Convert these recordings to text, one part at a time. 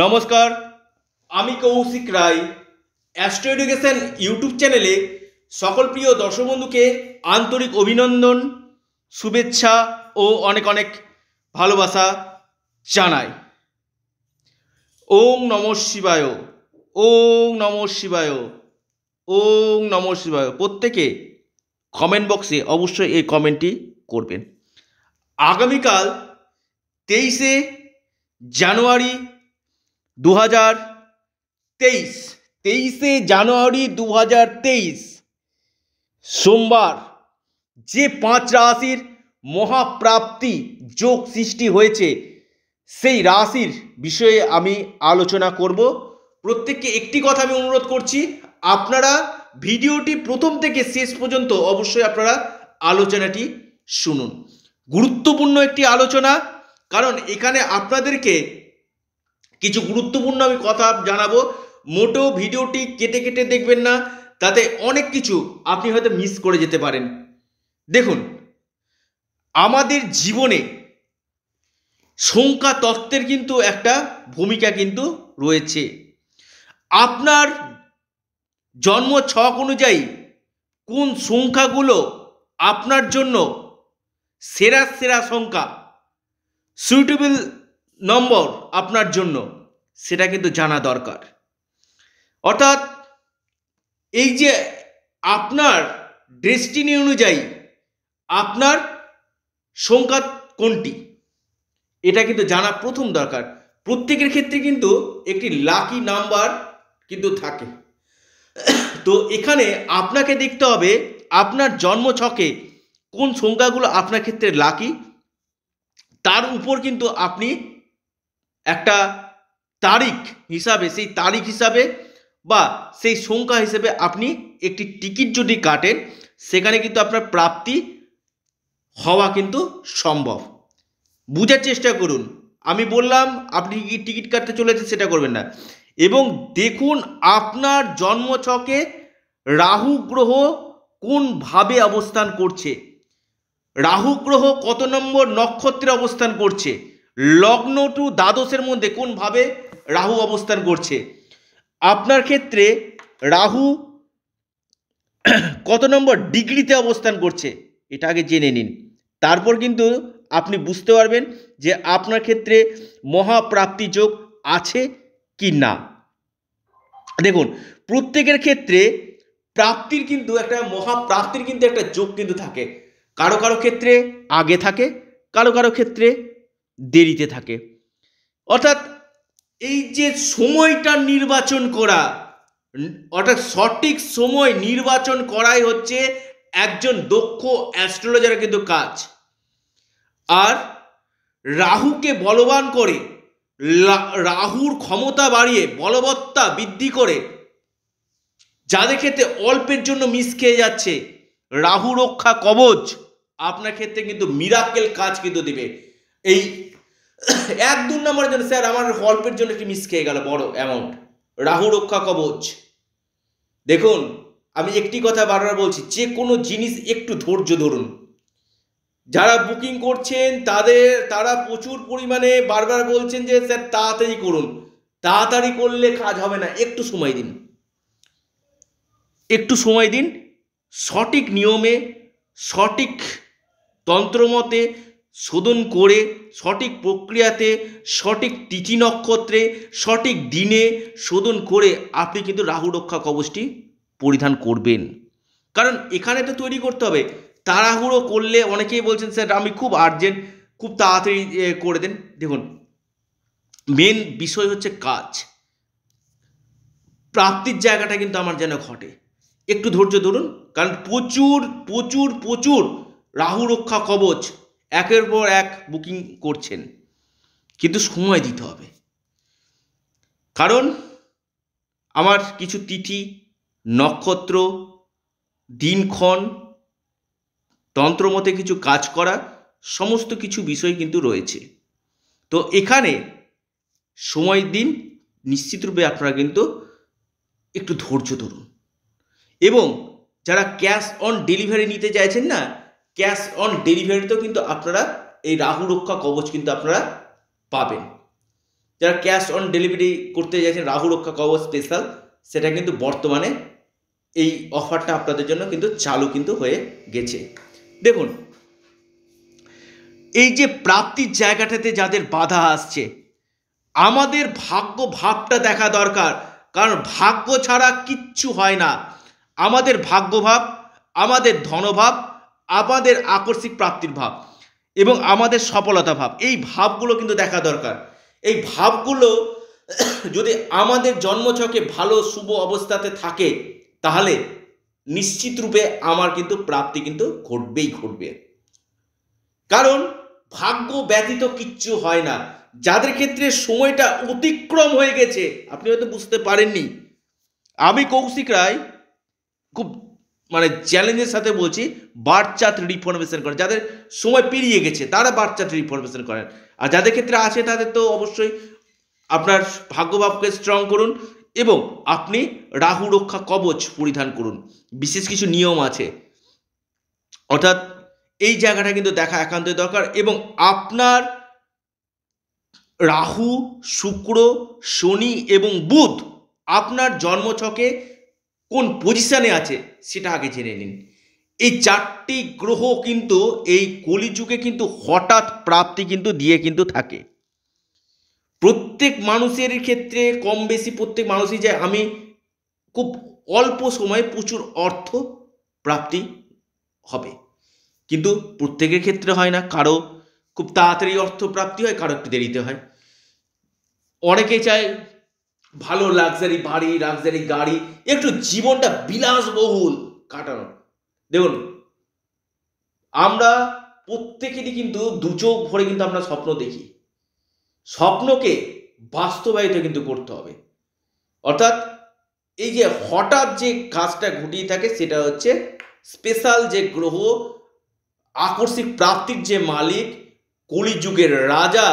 নমস্কার আমি Kaushik Roy astro education YouTube চ্যানেলে সকল প্রিয় দর্শক বন্ধুকে আন্তরিক অভিনন্দন শুভেচ্ছা ও অনেক অনেক ভালোবাসা জানাই ওং নম শিবায় ওং নম শিবায় ওং নম শিবায় প্রত্যেকে কমেন্ট বক্সে অবশ্যই এই কমেন্টটি করবেন আগামীকাল তেইশে জানুয়ারি দু হাজার তেইশ তেইশে জানুয়ারি দু হাজার তেইশ সোমবার যে পাঁচ রাশির মহাপ্রাপ্তি যোগ সৃষ্টি হয়েছে সেই রাশির বিষয়ে আমি আলোচনা করব প্রত্যেককে একটি কথা আমি অনুরোধ করছি আপনারা ভিডিওটি প্রথম থেকে শেষ পর্যন্ত অবশ্যই আপনারা আলোচনাটি শুনুন গুরুত্বপূর্ণ একটি আলোচনা কারণ এখানে আপনাদেরকে কিছু গুরুত্বপূর্ণ আমি কথা জানাবো মোটেও ভিডিওটি কেটে কেটে দেখবেন না তাতে অনেক কিছু আপনি হয়তো মিস করে যেতে পারেন দেখুন আমাদের জীবনে সংখ্যা তত্ত্বের কিন্তু একটা ভূমিকা কিন্তু রয়েছে আপনার জন্ম ছক অনুযায়ী কোন সংখ্যাগুলো আপনার জন্য সেরা সেরা সংখ্যা সুইটেবল নম্বর আপনার জন্য সেটা কিন্তু জানা দরকার অর্থাৎ এই যে আপনার ডেস্টিনি অনুযায়ী আপনার সংখ্যা কোনটি এটা কিন্তু জানা প্রথম দরকার প্রত্যেকের ক্ষেত্রে কিন্তু একটি লাকি নাম্বার কিন্তু থাকে তো এখানে আপনাকে দেখতে হবে আপনার জন্ম ছকে কোন সংখ্যাগুলো আপনার ক্ষেত্রে লাকি তার উপর কিন্তু আপনি একটা তারিখ হিসাবে সেই তারিখ হিসাবে বা সেই সংখ্যা হিসেবে আপনি একটি টিকিট যদি কাটেন সেখানে কিন্তু আপনার প্রাপ্তি হওয়া কিন্তু সম্ভব বুঝার চেষ্টা করুন আমি বললাম আপনি কি টিকিট কাটতে চলেছে সেটা করবেন না এবং দেখুন আপনার জন্মছকে রাহু গ্রহ কোনভাবে অবস্থান করছে রাহু গ্রহ কত নম্বর নক্ষত্রে অবস্থান করছে লগ্ন টু দ্বাদশের মধ্যে কোনভাবে রাহু অবস্থান করছে আপনার ক্ষেত্রে রাহু কত নম্বর ডিগ্রিতে অবস্থান করছে এটা আগে জেনে নিন তারপর কিন্তু আপনি বুঝতে পারবেন যে আপনার ক্ষেত্রে মহাপ্রাপ্তি যোগ আছে কি না দেখুন প্রত্যেকের ক্ষেত্রে প্রাপ্তির কিন্তু একটা মহাপ্রাপ্তির কিন্তু একটা যোগ কিন্তু থাকে কারো কারো ক্ষেত্রে আগে থাকে কারো কারো ক্ষেত্রে দেরিতে থাকে অর্থাৎ এই যে সময়টা নির্বাচন করা অর্থাৎ সঠিক সময় নির্বাচন করাই হচ্ছে একজন দক্ষ অ্যাস্ট্রোলজারের কিন্তু কাজ আর রাহুকে বলবান করে রাহুর ক্ষমতা বাড়িয়ে বলবত্তা বৃদ্ধি করে যাদের ক্ষেত্রে অল্পের জন্য মিস খেয়ে যাচ্ছে রাহু রক্ষা কবচ আপনার ক্ষেত্রে কিন্তু মিরাকেল কাজ কিন্তু দেবে এই এক দু নম্বরের জন্য স্যার আমার অল্পের জন্য একটি মিস খেয়ে গেল বড় অ্যামাউন্ট রাহু রক্ষা কবচ দেখুন আমি একটি কথা বারবার বলছি যে কোনো জিনিস একটু ধৈর্য ধরুন যারা বুকিং করছেন তাদের তারা প্রচুর পরিমাণে বারবার বলছেন যে স্যার তাড়াতাড়ি করুন তাড়াতাড়ি করলে কাজ হবে না একটু সময় দিন একটু সময় দিন সঠিক নিয়মে সঠিক তন্ত্রমতে শোধন করে সঠিক প্রক্রিয়াতে সঠিক তিথি নক্ষত্রে সঠিক দিনে শোধন করে আপনি কিন্তু রাহু রক্ষা কবচটি পরিধান করবেন কারণ এখানে তো তৈরি করতে হবে তাড়াহুড়ো করলে অনেকেই বলছেন স্যার আমি খুব আর্জেন্ট খুব তাড়াতাড়ি করে দেন দেখুন মেন বিষয় হচ্ছে কাজ প্রাপ্তির জায়গাটা কিন্তু আমার যেন ঘটে একটু ধৈর্য ধরুন কারণ প্রচুর প্রচুর প্রচুর রাহু রক্ষা কবচ একের পর এক বুকিং করছেন কিন্তু সময় দিতে হবে কারণ আমার কিছু তিথি নক্ষত্র দিনক্ষণ তন্ত্রমতে কিছু কাজ করা সমস্ত কিছু বিষয় কিন্তু রয়েছে তো এখানে সময় দিন নিশ্চিতরূপে আপনারা কিন্তু একটু ধৈর্য ধরুন এবং যারা ক্যাশ অন ডেলিভারি নিতে চাইছেন না ক্যাশ অন ডেলিভারিতেও কিন্তু আপনারা এই রাহু রক্ষা কবচ কিন্তু আপনারা পাবেন যারা ক্যাশ অন ডেলিভারি করতে চাইছেন রাহু রক্ষা কবচ স্পেশাল সেটা কিন্তু বর্তমানে এই অফারটা আপনাদের জন্য কিন্তু চালু কিন্তু হয়ে গেছে দেখুন এই যে প্রাপ্তির জায়গাটাতে যাদের বাধা আসছে আমাদের ভাগ্য ভাবটা দেখা দরকার কারণ ভাগ্য ছাড়া কিচ্ছু হয় না আমাদের ভাগ্যভাব আমাদের ধনভাব আমাদের আকস্মিক প্রাপ্তির ভাব এবং আমাদের সফলতা ভাব এই ভাবগুলো কিন্তু দেখা দরকার এই ভাবগুলো যদি আমাদের জন্মছকে ভালো শুভ অবস্থাতে থাকে তাহলে নিশ্চিত রূপে আমার কিন্তু প্রাপ্তি কিন্তু ঘটবেই ঘটবে কারণ ভাগ্য ব্যতীত কিচ্ছু হয় না যাদের ক্ষেত্রে সময়টা অতিক্রম হয়ে গেছে আপনি হয়তো বুঝতে পারেননি আমি কৌশিক রায় খুব মানে চ্যালেঞ্জের সাথে বলছি বার্থ রিফরমেশন করেন যাদের সময় পেরিয়ে গেছে তারা বার্থ রিফরমেশন করেন আর যাদের ক্ষেত্রে আছে তাদের তো অবশ্যই আপনার ভাগ্যভাবকে স্ট্রং করুন এবং আপনি রাহু রক্ষা কবচ পরিধান করুন বিশেষ কিছু নিয়ম আছে অর্থাৎ এই জায়গাটা কিন্তু দেখা একান্তই দরকার এবং আপনার রাহু শুক্র শনি এবং বুধ আপনার জন্মছকে কোন পজিশানে আছে সেটা আগে জেনে নিন এই চারটি গ্রহ কিন্তু এই কলিযুগে কিন্তু হঠাৎ প্রাপ্তি কিন্তু দিয়ে কিন্তু থাকে প্রত্যেক মানুষের ক্ষেত্রে কম বেশি প্রত্যেক মানুষই যে আমি খুব অল্প সময়ে প্রচুর অর্থ প্রাপ্তি হবে কিন্তু প্রত্যেকের ক্ষেত্রে হয় না কারো খুব তাড়াতাড়ি অর্থ প্রাপ্তি হয় কারো একটু দেরিতে হয় অনেকে চায় ভালো লাক্সারি বাড়ি লাক্সারি গাড়ি একটু জীবনটা বিলাসবহুল কাটানো দেখুন আমরা প্রত্যেকেরই কিন্তু দু চোখ ভরে কিন্তু আমরা স্বপ্ন দেখি স্বপ্নকে বাস্তবায়িত কিন্তু করতে হবে অর্থাৎ এই যে হঠাৎ যে কাজটা ঘটিয়ে থাকে সেটা হচ্ছে স্পেশাল যে গ্রহ আকস্মিক প্রাপ্তির যে মালিক কলিযুগের রাজা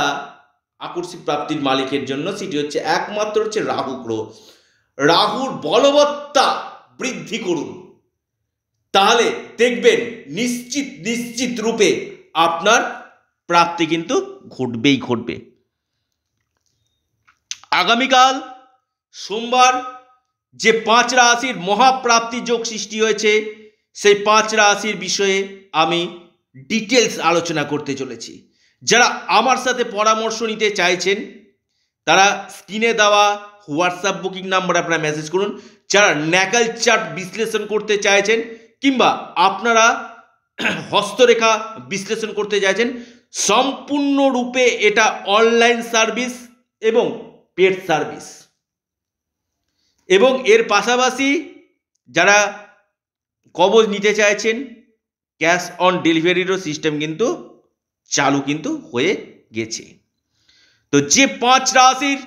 আকর্ষি প্রাপ্তির মালিকের জন্য সেটি হচ্ছে একমাত্র হচ্ছে রাহু গ্রহ রাহুর বলবত্তা বৃদ্ধি করুন তাহলে দেখবেন নিশ্চিত নিশ্চিত রূপে আপনার প্রাপ্তি কিন্তু ঘটবেই ঘটবে আগামীকাল সোমবার যে পাঁচ রাশির মহাপ্রাপ্তি যোগ সৃষ্টি হয়েছে সেই পাঁচ রাশির বিষয়ে আমি ডিটেলস আলোচনা করতে চলেছি যারা আমার সাথে পরামর্শ নিতে চাইছেন তারা স্ক্রিনে দেওয়া হোয়াটসঅ্যাপ বুকিং নাম্বার আপনারা মেসেজ করুন যারা ন্যাকাল চার্ট বিশ্লেষণ করতে চাইছেন কিংবা আপনারা হস্তরেখা বিশ্লেষণ করতে চাইছেন সম্পূর্ণরূপে এটা অনলাইন সার্ভিস এবং পেড সার্ভিস এবং এর পাশাপাশি যারা কবজ নিতে চাইছেন ক্যাশ অন ডেলিভারিরও সিস্টেম কিন্তু চালু কিন্তু হয়ে গেছে তো যে পাঁচ রাশির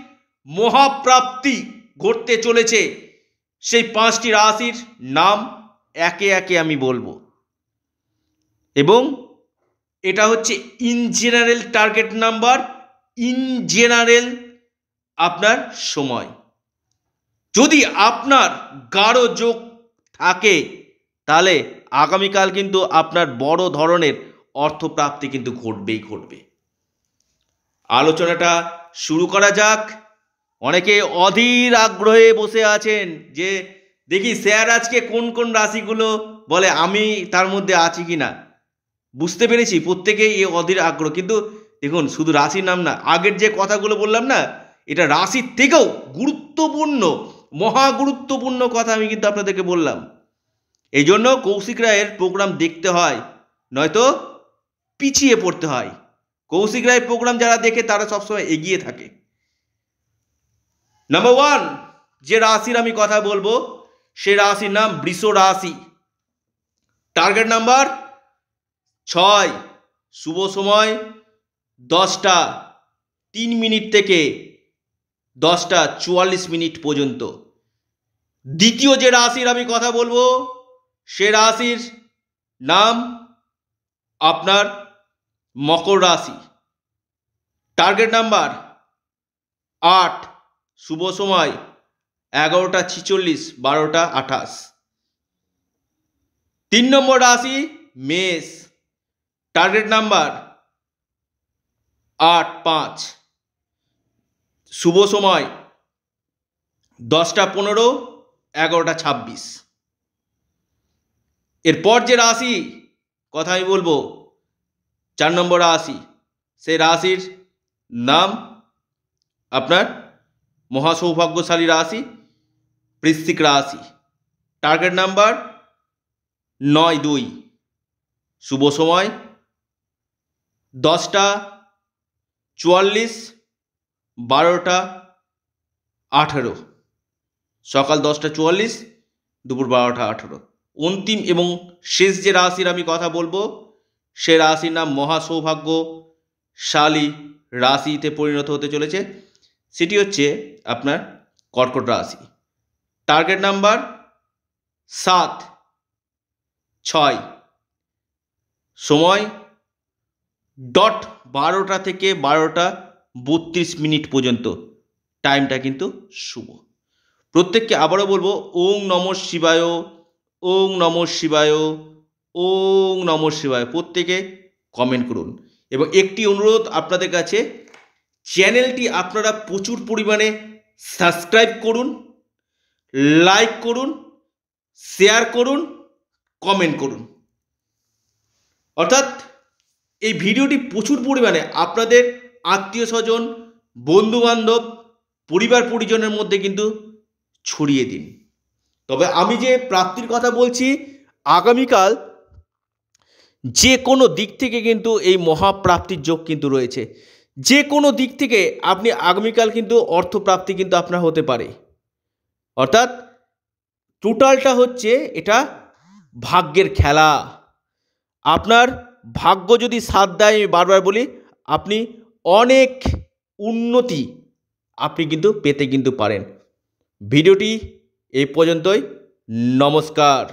মহাপ্রাপ্তি ঘটতে চলেছে সেই পাঁচটি রাশির নাম একে একে আমি বলবো এবং এটা হচ্ছে in general target number in general আপনার সময় যদি আপনার গাঢ় যোগ থাকে তাহলে আগামীকাল কিন্তু আপনার বড় ধরনের অর্থপ্রাপ্তি কিন্তু ঘটবেই ঘটবে আলোচনাটা শুরু করা যাক অনেকে অধীর আগ্রহে বসে আছেন যে দেখি স্যার আজকে কোন কোন রাশিগুলো বলে আমি তার মধ্যে আছি কি না বুঝতে পেরেছি প্রত্যেকেই এ অধীর আগ্রহ কিন্তু দেখুন শুধু রাশির নাম না আগের যে কথাগুলো বললাম না এটা রাশির থেকেও গুরুত্বপূর্ণ মহা গুরুত্বপূর্ণ কথা আমি কিন্তু আপনাদেরকে বললাম এই জন্য কৌশিক রায়ের প্রোগ্রাম দেখতে হয় নয়তো পিছিয়ে পড়তে হয় কৌশিক রায় প্রোগ্রাম যারা দেখে তারা সবসময় এগিয়ে থাকে নাম্বার ওয়ান যে রাশির আমি কথা বলবো সে রাশির নাম বৃষ রাশি টার্গেট নাম্বার ছয় শুভ সময় দশটা তিন মিনিট থেকে দশটা চুয়াল্লিশ মিনিট পর্যন্ত দ্বিতীয় যে রাশির আমি কথা বলবো সে রাশির নাম আপনার মকর রাশি টার্গেট নাম্বার আট শুভ সময় এগারোটা ছিচল্লিশ বারোটা আঠাশ তিন নম্বর রাশি মেষ টার্গেট নাম্বার আট পাঁচ শুভ সময় দশটা পনেরো এগারোটা ছাব্বিশ এরপর যে রাশি কথা আমি বলবো চার নম্বর রাশি সেই রাশির নাম আপনার মহাসৌভাগ্যশালী রাশি বৃশ্চিক রাশি টার্গেট নাম্বার নয় দুই শুভ সময় দশটা চুয়াল্লিশ বারোটা আঠেরো সকাল দশটা চুয়াল্লিশ দুপুর বারোটা আঠেরো অন্তিম এবং শেষ যে রাশির আমি কথা বলবো সে রাশির নাম মহাসৌভাগ্যশালী রাশিতে পরিণত হতে চলেছে সেটি হচ্ছে আপনার কর্কট রাশি টার্গেট নাম্বার সাত ছয় সময় ডট বারোটা থেকে বারোটা বত্রিশ মিনিট পর্যন্ত টাইমটা কিন্তু শুভ প্রত্যেককে আবারও বলবো ওং নম শিবায় ওং নম শিবায় ওং নম শিবায় প্রত্যেকে কমেন্ট করুন এবং একটি অনুরোধ আপনাদের কাছে চ্যানেলটি আপনারা প্রচুর পরিমাণে সাবস্ক্রাইব করুন লাইক করুন শেয়ার করুন কমেন্ট করুন অর্থাৎ এই ভিডিওটি প্রচুর পরিমাণে আপনাদের আত্মীয় স্বজন বন্ধুবান্ধব পরিবার পরিজনের মধ্যে কিন্তু ছড়িয়ে দিন তবে আমি যে প্রাপ্তির কথা বলছি আগামীকাল যে কোনো দিক থেকে কিন্তু এই মহাপ্রাপ্তির যোগ কিন্তু রয়েছে যে কোনো দিক থেকে আপনি আগামীকাল কিন্তু অর্থপ্রাপ্তি কিন্তু আপনার হতে পারে অর্থাৎ টোটালটা হচ্ছে এটা ভাগ্যের খেলা আপনার ভাগ্য যদি সাথ দেয় আমি বারবার বলি আপনি অনেক উন্নতি আপনি কিন্তু পেতে কিন্তু পারেন ভিডিওটি এই পর্যন্তই নমস্কার